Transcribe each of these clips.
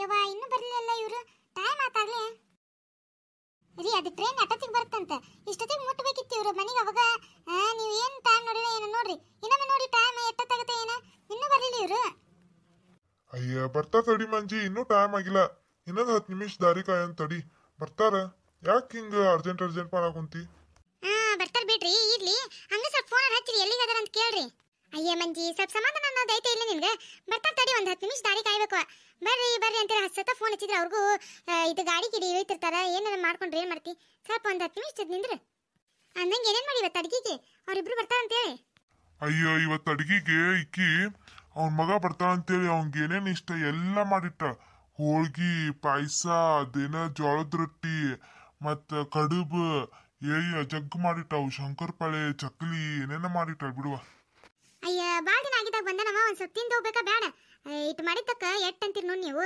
ಯವ್ವ ಇನ್ನೂ ಬರಲಿಲ್ಲ ಇವರು ಟೈಮ್ ಆತಾಗ್ಲೇ ರೀ ಅದು ಟ್ರೈನ್ ಅಟತಿಗೆ ಬರುತ್ತಂತೆ ಇಷ್ಟೊತ್ತಿಗೆ ಮುಟ್ಟಬೇಕಿತ್ತು ಇವರು ಮನೆಗೆ ಅವಾಗ ನೀವು ಏನು ಟೈಮ್ ನೋಡಿದ್ರೆ ಏನು ನೋಡ್ರಿ ಇನ್ನೊಮ್ಮೆ ನೋಡಿ ಟೈಮ್ ತಗತೆ ಏನ ಇನ್ನೂ ಬರಲಿಲ್ಲ ಇವರು ಅಯ್ಯ ಬರ್ತಾ ತಡಿ ಮಂಜಿ ಇನ್ನೂ ಟೈಮ್ ಆಗಿಲ್ಲ ಇನ್ನೊಂದು ಹತ್ತು ನಿಮಿಷ ದಾರಿ ಕಾಯನ್ ತಡಿ ಬರ್ತಾರ ಯಾಕೆ ಹಿಂಗೆ ಅರ್ಜೆಂಟ್ ಅರ್ಜೆಂಟ್ ಮಾಡಕ್ ಕುಂತಿ ಹಾಂ ಬರ್ತಾರ ಬಿಡ್ರಿ ಇರ್ಲಿ ಹಂಗೆ ಸ್ವಲ್ಪ ಫೋನ್ ಹಚ್ಚಿರಿ ಎಲ್ಲಿಗದಾರ ಅಂತ ಕೇಳ್ರಿ ಅಯ್ಯ ಮಂಜಿ ಸ್ವಲ್ಪ ಸಮಾಧಾನ ದೈತೆ ಇಲ್ಲ ನಿಮಗೆ ಬರ್ತಾರೆ ತಡಿ ಒಂದು ಹತ್ತು ನಿಮಿಷ ದಾರಿ ಕಾಯಬೇಕು ಬರ್ರಿ ಬರ್ರಿ ಅಂತ ಹಸತ ಫೋನ್ ಹಚ್ಚಿದ್ರೆ ಅವ್ರಿಗೂ ಇದು ಗಾಡಿ ಕಿಡಿ ಇಳಿತಿರ್ತಾರ ಏನಾರ ಮಾಡ್ಕೊಂಡ್ರೆ ಏನು ಮಾಡ್ತಿ ಸ್ವಲ್ಪ ಒಂದು ಹತ್ತು ನಿಮಿಷ ನಿಂದ್ರೆ ಅಂದಂಗೆ ಏನೇನ್ ಮಾಡಿ ಇವತ್ತು ಅಡುಗೆಗೆ ಅವರಿಬ್ರು ಬರ್ತಾರಂತೇಳಿ ಅಯ್ಯೋ ಇವತ್ತು ಅಡ್ಗಿಗೆ ಇಕ್ಕಿ ಅವ್ನ ಮಗ ಬರ್ತಾನಂತೇಳಿ ಅವ್ನಿಗೆ ಏನೇನು ಇಷ್ಟ ಎಲ್ಲ ಮಾಡಿಟ್ಟ ಹೋಳ್ಗಿ ಪಾಯಸ ಅದೇನ ಜೋಳದ ರೊಟ್ಟಿ ಮತ್ತು ಕಡುಬು ಏಯ್ಯ ಜಗ್ ಮಾಡಿಟ್ಟ ಅವು ಶಂಕರಪಾಳೆ ಚಕ್ಲಿ ಏನೇನೋ ಮಾಡಿಟ್ಟ ಬಿಡುವ ಒಂದು ಸತ್ತಿಂದ ಹೋಗ್ಬೇಕಾ ಬೇಡ ಇಟ್ ಮಾಡಿದ್ದಕ್ಕ ಎಟ್ ಅಂತೀರಿ ನೋಡಿ ನೀವು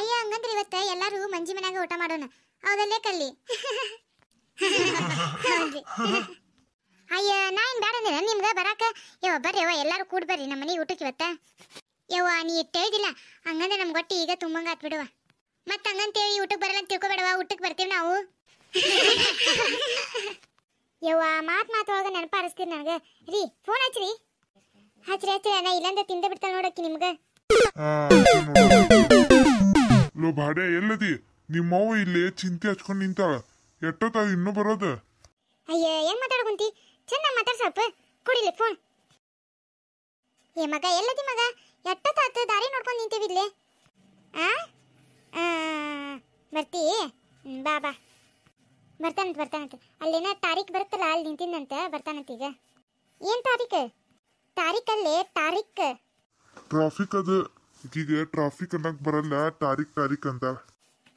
ಅಯ್ಯ ಹಂಗಂದ್ರೆ ಇವತ್ತ ಎಲ್ಲರೂ ಮಂಜಿ ಮನ್ಯಾಗ ಊಟ ಮಾಡೋಣ ಹೌದಲ್ಲೇ ಕಲ್ಲಿ ಅಯ್ಯ ನಾ ಏನು ಬೇಡ ಅಂದ್ರೆ ನಿಮ್ಗೆ ಬರಾಕ ಯವ ಬರ್ರಿ ಯವ ಎಲ್ಲರೂ ಕೂಡ್ ಬರ್ರಿ ನಮ್ಮ ಮನೆಗೆ ಊಟಕ್ಕೆ ಇವತ್ತ ಯವ ನೀ ಇಟ್ಟೇಳಿದಿಲ್ಲ ಹಂಗಂದ್ರೆ ನಮ್ಗೆ ಒಟ್ಟಿ ಈಗ ತುಂಬಂಗ ಆತ್ಬಿಡುವ ಮತ್ತೆ ಹಂಗಂತೇಳಿ ಊಟಕ್ಕೆ ಬರಲ್ಲ ಅಂತ ತಿಳ್ಕೊಬೇಡವ ಊಟಕ್ಕೆ ಬರ್ತೀವಿ ನಾವು ಯವ್ವ ಮಾತು ಮಾತು ಹೋಗ ನೆನಪಾರಿಸ್ತೀನಿ ನನಗೆ ರೀ ಫೋನ್ ಹಚ್ಚಿರಿ ಹಚ್ರಿ ಹಚ್ರಿ ಅಣ್ಣ ಇಲ್ಲಂದ ತಿಂದ ಬಿಡ್ತಾಳ ನೋಡಕ್ಕಿ ನಿಮ್ಗ ಲೋ ಬಾಡೆ ಎಲ್ಲದಿ ನಿಮ್ಮವ ಇಲ್ಲಿ ಚಿಂತೆ ಹಚ್ಕೊಂಡು ನಿಂತಾಳ ಎಷ್ಟೊತ್ತಾಗ ಇನ್ನೂ ಬರೋದು ಅಯ್ಯ ಏನ್ ಮಾತಾಡ್ಕೊಂತಿ ಚಂದ ಮಾತಾಡ್ ಸಾಪ್ ಕುಡಿಲಿ ಫೋನ್ ಏ ಮಗ ಎಲ್ಲದಿ ಮಗ ಎಷ್ಟೊತ್ತಾತು ದಾರಿ ನೋಡ್ಕೊಂಡು ನಿಂತೀವಿ ಇಲ್ಲಿ ಆ ಬರ್ತೀ ಬಾ ಬಾ ಬರ್ತಾನಂತ ಬರ್ತಾನಂತ ಅಲ್ಲೇನ ತಾರೀಕ್ ಬರುತ್ತಲ್ಲ ಅಲ್ಲಿ ನಿಂತಿಂದಂತ ಬರ್ತಾನಂತ ಈಗ ಏನ್ ತಾರೀಕ್ ತಾರೀಕ್ ಅಲ್ಲೇ ತಾರೀಕ್ ಟ್ರಾಫಿಕ್ ಅದು ಈಗೀಗ ಟ್ರಾಫಿಕ್ ಅನ್ನಕ್ ಬರಲ್ಲ ತಾರೀಕ್ ತಾರೀಕ್ ಅಂತ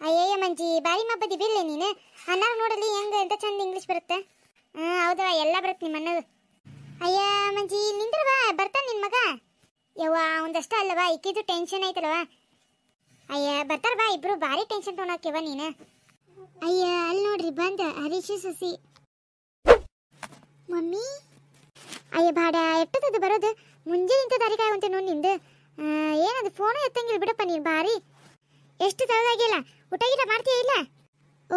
ಅಯ್ಯಯ್ಯ ಮಂಜಿ ಬಾರಿ ಮಬ್ಬದಿ ಬಿಲ್ಲೆ ನೀನು ಅನ್ನಾರು ನೋಡಲಿ ಹೆಂಗ ಅಂತ ಚಂದ ಇಂಗ್ಲಿಷ್ ಬರುತ್ತೆ ಹ್ಮ್ ಹೌದವ ಎಲ್ಲ ಬರುತ್ತೆ ನಿಮ್ಮ ಅಣ್ಣದು ಅಯ್ಯ ಮಂಜಿ ನಿಂದ್ರ ಬಾ ಬರ್ತಾನೆ ನಿನ್ ಮಗ ಯವ್ವ ಒಂದಷ್ಟ ಅಲ್ಲವಾ ಇಕ್ಕಿದು ಟೆನ್ಷನ್ ಐತಲ್ವ ಅಯ್ಯ ಬರ್ತಾರ ಬಾ ಇಬ್ರು ಬಾರಿ ಟೆನ್ಷನ್ ತೊಗೊಂಡಾಕ್ಯವ ನೀನ ಅಯ್ಯ ಅಲ್ಲಿ ನೋಡ್ರಿ ಬಂದ ಹರೀಶ್ ಸಸಿ ಮಮ್ಮಿ ಅಯ್ಯ ಬಾಡ ಎಟ್ಟದ ಎತ್ತಂಗಿಲ್ಲ ಬಿಡಪ್ಪ ನೀನು ಬಾರಿ ಎಷ್ಟು ತಳದಾಗಿಲ್ಲ ಊಟ ಗೀಟ ಮಾಡ್ತೀಯ ಇಲ್ಲ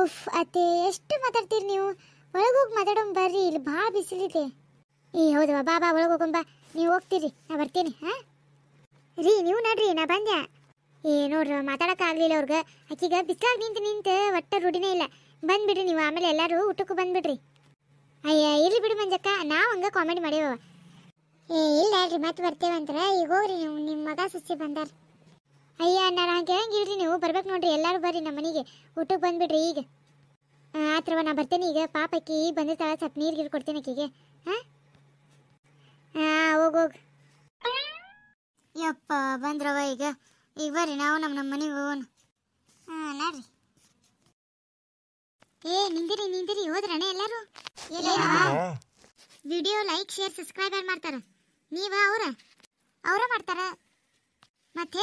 ಉಫ್ ಅತ್ತೆ ಎಷ್ಟು ಮಾತಾಡ್ತೀರಿ ನೀವು ಒಳಗೋಗಿ ಹೋಗಿ ಮಾತಾಡೋಣ ಬರ್ರಿ ಇಲ್ಲಿ ಭಾಳ ಬಿಸಿಲಿದೆ ಏ ಹೌದು ಬಾ ಬಾ ಒಳಗೆ ನೀವು ಹೋಗ್ತೀರಿ ನಾ ಬರ್ತೀನಿ ಹಾಂ ರೀ ನೀವು ನಡ್ರಿ ನಾ ಬಂದೆ ಏ ನೋಡ್ರಿ ಮಾತಾಡೋಕ್ಕಾಗಲಿಲ್ಲ ಅವ್ರಿಗೆ ಅಕ್ಕಿಗ ಬಿಸಿಲಾಗಿ ನಿಂತು ನಿಂತು ಒಟ್ಟ ರೂಢಿನೇ ಇಲ್ಲ ಬಂದುಬಿಡ್ರಿ ನೀವು ಆಮೇಲೆ ಎಲ್ಲರೂ ಊಟಕ್ಕೂ ಬಂದ್ಬಿಡ್ರಿ ಅಯ್ಯ ಇಲ್ಲಿ ಬಿಡು ಮಂಜಕ್ಕ ನಾವು ಹಂಗೆ ಕಾಮಿಡಿ ಮಾಡ್ಯವ ಏ ಇಲ್ಲ ಹೇಳ್ರಿ ಮತ್ತೆ ಬರ್ತೇವಂದ್ರೆ ಈಗ ಹೋಗ್ರಿ ನೀವು ನಿಮ್ಮ ಮಗ ಸಸಿ ಬಂದಾರ ಅಯ್ಯ ನಾನು ಹಂಗೆ ನೀವು ಬರ್ಬೇಕು ನೋಡ್ರಿ ಎಲ್ಲರೂ ಬರ್ರಿ ನಮ್ಮ ಮನೆಗೆ ಊಟಕ್ಕೆ ಬಂದ್ಬಿಡ್ರಿ ಈಗ ಆತ್ರವ ನಾ ಬರ್ತೇನೆ ಈಗ ಪಾಪ ಅಕ್ಕಿ ಈಗ ಬಂದಿರ್ತಾಳ ಸ್ವಲ್ಪ ನೀರು ಗೀರು ಕೊಡ್ತೀನಿ ಅಕ್ಕಿಗೆ ಹಾಂ ಹಾಂ ಹೋಗ ಯಪ್ಪ ಬಂದ್ರವ ಈಗ ಈಗ ಬರ್ರಿ ನಾವು ನಮ್ಮ ನಮ್ಮ ಮನೆಗೆ ಹೋಗೋಣ ಹಾಂ ನಾಡ್ರಿ ಏ ನಿಂದಿರಿ ನಿಂದಿರಿ ಹೋದ್ರಣ್ಣ ಎಲ್ಲರೂ ವಿಡಿಯೋ ಲೈಕ್ ಶೇರ್ ಸಬ್ಸ್ಕ್ರೈಬ್ ಯಾರು ಮಾಡ್ತಾರ ನೀವ ಅವ್ರ ಅವರ ಮಾಡ್ತಾರ ಮತ್ತೆ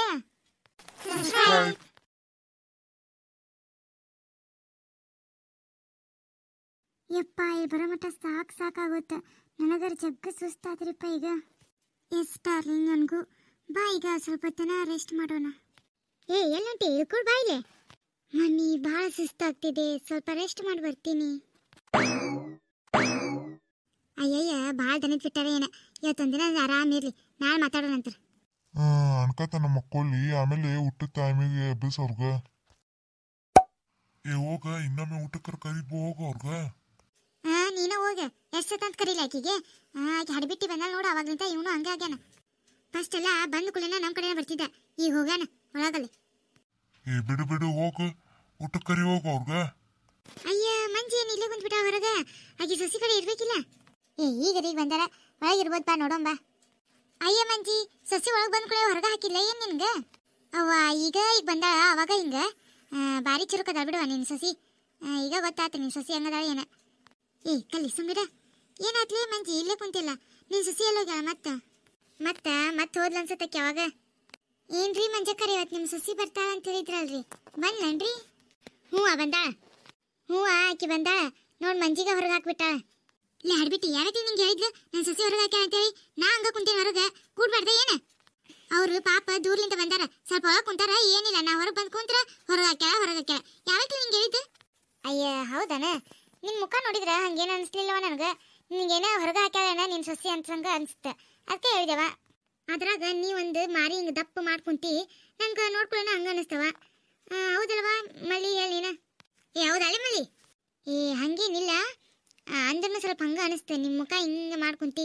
Subscribe. ಯಪ್ಪ ಇಲ್ಲಿ ಬರೋ ಸಾಕ್ ಸಾಕು ಸಾಕಾಗುತ್ತೆ ನನಗರ ಜಗ್ಗ ಸುಸ್ತಾದ್ರಿಪ್ಪ ಈಗ ಎಸ್ ಡಾರ್ಲಿಂಗ್ ನನಗೂ ಬಾ ಈಗ ಸ್ವಲ್ಪ ತನ ರೆಸ್ಟ್ ಮಾಡೋಣ ಏ ಎಲ್ಲಂಟಿ ಇಳ್ಕೊಳ್ ಬಾ ಇಲ್ಲೇ ಮನಿ ಭಾಳ ಸುಸ್ತಾಗ್ತಿದೆ ಸ್ವಲ್ಪ ರೆಸ್ಟ್ ಮಾಡಿ ಬರ್ತೀನಿ ಅಯ್ಯಯ್ಯ ಭಾಳ ದನದ ಬಿಟ್ಟಾರೆ ಏನ ಇವತ್ತೊಂದಿನ ಆರಾಮಿರ್ಲಿ ನಾಳೆ ಮಾತಾಡೋಣಂತ್ರಿ ಅನ್ಕತನ ಮಕ್ಕೋಲಿ ಆಮೇಲೆ ಊಟದ ಟೈಮಿಗೆ ಎಬ್ಬಿಸ್ ಅವ್ರಗ ಏ ಹೋಗ ಇನ್ನೊಮ್ಮೆ ಊಟಕ್ಕೆ ಕರಿಬೋ ಹೋಗ ಅವ್ರಗ ನೀನು ನೀನ ಹೋಗ ಎಷ್ಟು ಅಂತ ಕರೀಲ ಆಕಿಗೆ ಆಕೆ ಹಡಬಿಟ್ಟಿ ಬಂದಾಳ ನೋಡು ಅವಾಗ್ಲಿಂದ ಇವನು ಹಂಗಾಗ್ಯಾನ ಫಸ್ಟ್ ಎಲ್ಲ ಬಂದ ಕುಳಿನ ನಮ್ಮ ಕಡೆನೇ ಬರ್ತಿದ್ದ ಈಗ ಹೋಗ್ಯಾನ ಒಳಗಲ್ಲಿ ಏ ಬಿಡು ಬಿಡು ಹೋಗ ಊಟಕ್ಕೆ ಕರಿ ಹೋಗ ಅವ್ರಗ ಅಯ್ಯ ಮಂಜಿ ಏನು ಇಲ್ಲೇ ಕುಂತ್ಬಿಟ್ಟ ಹೊರಗ ಆಕೆ ಸಸಿ ಕಡೆ ಇರ್ಬೇಕಿಲ್ಲ ಏ ಈಗ ರೀ ಬಂದಾರ ಒಳಗಿರ್ಬೋದು ಬಾ ನೋಡೋಣ ಬಾ ಅಯ್ಯ ಮಂಜಿ ಸಸಿ ಒಳಗೆ ಬಂದ ಕೂಡ ಹೊರಗೆ ಹಾಕಿಲ್ಲ ಏನು ನಿನ್ಗೆ ಅವ್ವ ಈಗ ಈಗ ಬಂದ ಅವಾಗ ಹಿಂಗೆ ಭಾರಿ ಚುರುಕದ ಬಿಡುವ ನಿನ್ನ ಸಸಿ ಈಗ ಗೊತ್ತಾತ ನಿನ್ನ ಸಸಿ ಹಂಗದಾಳ ಏನ ಏ ಕಲಿ ಸುಮ್ಮಿರ ಏನಾತ್ಲಿ ಮಂಜಿ ಇಲ್ಲೇ ಕುಂತಿಲ್ಲ ನಿನ್ನ ಸಸಿ ಹೋಗ್ಯಾಳ ಮತ್ತೆ ಮತ್ತೆ ಮತ್ತೆ ಹೋದ್ಲ ಅನ್ಸತ್ತಕ್ಕೆ ಯಾವಾಗ ಏನ್ರಿ ಕರೆ ಇವತ್ತು ನಿಮ್ಮ ಸಸಿ ಬರ್ತಾಳ ಅಂತ ಹೇಳಿದ್ರಲ್ರಿ ಬಂದ್ಲನ್ರಿ ಹ್ಞೂ ಬಂದಾಳ ಹ್ಞೂ ಆಕಿ ಬಂದಾಳ ನೋಡಿ ಮಂಜಿಗೆ ಹೊರಗೆ ಹಾಕ್ಬಿಟ್ಟಾಳ ಲೇ ಹಡ್ಬಿಟ್ಟು ಯಾರತಿ ನಿಂಗೆ ಹೇಳಿದ್ಲು ನನ್ನ ಸಸಿ ಹೊರಗಾಕ ಅಂತೇಳಿ ನಾ ಹಂಗ ಕುಂತೀನಿ ಹೊರಗೆ ಕೂಡ್ಬಾರ್ದ ಏನ ಅವರು ಪಾಪ ದೂರ್ಲಿಂದ ಬಂದಾರ ಸ್ವಲ್ಪ ಹೊರಗೆ ಕುಂತಾರ ಏನಿಲ್ಲ ನಾ ಹೊರಗೆ ಬಂದು ಕುಂತ್ರ ಹೊರಗಾಕ ಹೊರಗಾಕ ಯಾವತ್ತಿ ನಿಂಗೆ ಹೇಳಿದ್ದು ಅಯ್ಯ ಹೌದಾನ ನಿನ್ ಮುಖ ನೋಡಿದ್ರೆ ಹಂಗೇನು ಅನಿಸ್ಲಿಲ್ಲವ ನನಗೆ ನಿನಗೇನ ಹೊರಗೆ ಹಾಕ್ಯಾಳ ನಿನ್ ಸಸಿ ಅನ್ಸಂಗ ಅನ್ಸುತ್ತೆ ಅದಕ್ಕೆ ಹೇಳಿದೆವ ಅದ್ರಾಗ ನೀ ಒಂದು ಮಾರಿ ಹಿಂಗೆ ದಪ್ಪ ಮಾಡ್ಕೊಂತಿ ನಂಗೆ ನೋಡ್ಕೊಳ್ಳೋಣ ಹಂಗೆ ಅನಿಸ್ತವ ಹೌದಲ್ವಾ ಮಳಿ ಹೇಳಿನ ಏ ಹೌದಲ್ಲ ಮಳಿ ಏ ಹಂಗೇನಿಲ್ಲ ಅಂದ್ರೂ ಸ್ವಲ್ಪ ಹಂಗ ಅನಿಸ್ತೇನೆ ನಿಮ್ಮ ಮುಖ ಹಿಂಗೆ ಮಾಡ್ಕೊಂತಿ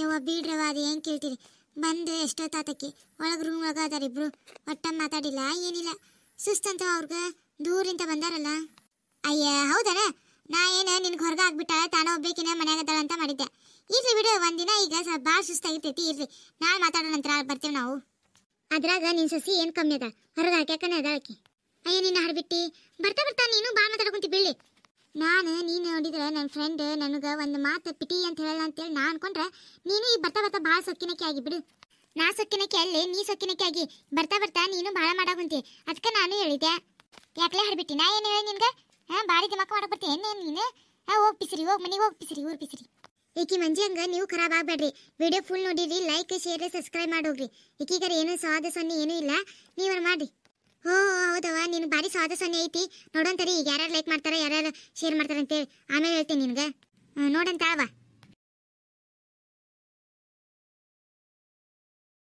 ಯಾವ ಬೀಡ್ರವ ಅದು ಏನು ಕೇಳ್ತೀರಿ ಬಂದು ಎಷ್ಟೋ ತಾತಕ್ಕೆ ಒಳಗೆ ರೂಮ್ ಒಳಗೆ ಅದಾರ ಇಬ್ರು ಒಟ್ಟ ಮಾತಾಡಿಲ್ಲ ಏನಿಲ್ಲ ಸುಸ್ತಂತ ಅವ್ರಿಗೆ ದೂರಿಂದ ಬಂದಾರಲ್ಲ ಅಯ್ಯ ಹೌದಾರ ನಾ ಏನು ನಿನ್ಗೆ ಹೊರಗೆ ಆಗ್ಬಿಟ್ಟ ತಾನ ಒಬ್ಬೇಕಿನ ಮನ್ಯಾಗ ಅಂತ ಮಾಡಿದ್ದೆ ಇರ್ಲಿ ಬಿಡು ಒಂದಿನ ಈಗ ಸ್ವಲ್ಪ ಭಾಳ ಸುಸ್ತಾಗಿರ್ತೈತಿ ಇರ್ಲಿ ನಾಳೆ ಮಾತಾಡೋ ನಂತರ ಬರ್ತೇವೆ ನಾವು ಅದ್ರಾಗ ನಿನ್ನ ಸಸಿ ಏನು ಕಮ್ಮಿ ಅದ ಹೊರಗೆ ಹಾಕ್ಯಾಕನೇ ಅದಕ್ಕೆ ಅಯ್ಯ ನಿನ್ನ ಹಾಡ್ಬಿಟ್ಟಿ ಬರ್ತಾ ಬರ್ತಾ ನೀನು ಭಾಳ ಮಾತಾಡ್ಕೊಂತಿ ಬೀಳಿ ನಾನು ನೀನು ನೋಡಿದ್ರೆ ನನ್ನ ಫ್ರೆಂಡ್ ನನಗೆ ಒಂದು ಮಾತು ಪಿಟಿ ಅಂತ ಹೇಳಲ್ಲ ಅಂತೇಳಿ ನಾ ಅನ್ಕೊಂಡ್ರೆ ನೀನು ಈ ಬರ್ತಾ ಬರ್ತಾ ಭಾಳ ಸೊಕ್ಕಿನಕ್ಕೆ ಆಗಿ ಬಿಡು ನಾ ಸೊಕ್ಕಿನಕ್ಕೆ ಅಲ್ಲಿ ನೀ ಸೊಕ್ಕಿನಕ್ಕೆ ಆಗಿ ಬರ್ತಾ ಬರ್ತಾ ನೀನು ಭಾಳ ಮಾಡಾಕುಂತಿ ಅದಕ್ಕೆ ನಾನು ಹೇಳಿದೆ ಯಾಕಲೇ ಹಡ್ಬಿಟ್ಟಿ ನಾ ಏನು ಹೇಳಿ ನಿನ್ಗೆ ಹಾಂ ಭಾರಿ ದಿಮಾಕ ಮಾಡಕ್ಕೆ ಬರ್ತೀನಿ ಏನೇನು ನೀನು ಹಾಂ ಹೋಗಿ ಪಿಸಿರಿ ಹೋಗಿ ಮನೆಗೆ ಹೋಗಿ ಪಿಸಿರಿ ಊರು ಪಿಸಿರಿ ಈಕಿ ಮಂಜಿ ಹಂಗೆ ನೀವು ಖರಾಬ್ ಆಗಬೇಡ್ರಿ ವಿಡಿಯೋ ಫುಲ್ ನೋಡಿರಿ ಲೈಕ್ ಶೇರ್ ಸಬ್ಸ್ಕ್ರೈಬ್ ಮಾಡೋಗ್ರಿ ಈಕೀಗಾರ ಏನು ಸ್ವಾದ ಸೊನ್ನೆ ಏನೂ ಇಲ್ಲ ನೀವನ್ನ ಮಾಡಿರಿ ಬರೀ ಸೊನ್ನೆ ಐತಿ ನೋಡೋಂತರಿ ಈಗ ಯಾರ್ಯಾರು ಲೈಕ್ ಮಾಡ್ತಾರೆ ಯಾರ್ಯಾರು ಶೇರ್ ಮಾಡ್ತಾರೆ ಅಂತೇಳಿ ಆಮೇಲೆ ಹೇಳ್ತೀನಿ ನಿಮ್ಗೆ ನೋಡಂತ ಅಲ್ವಾ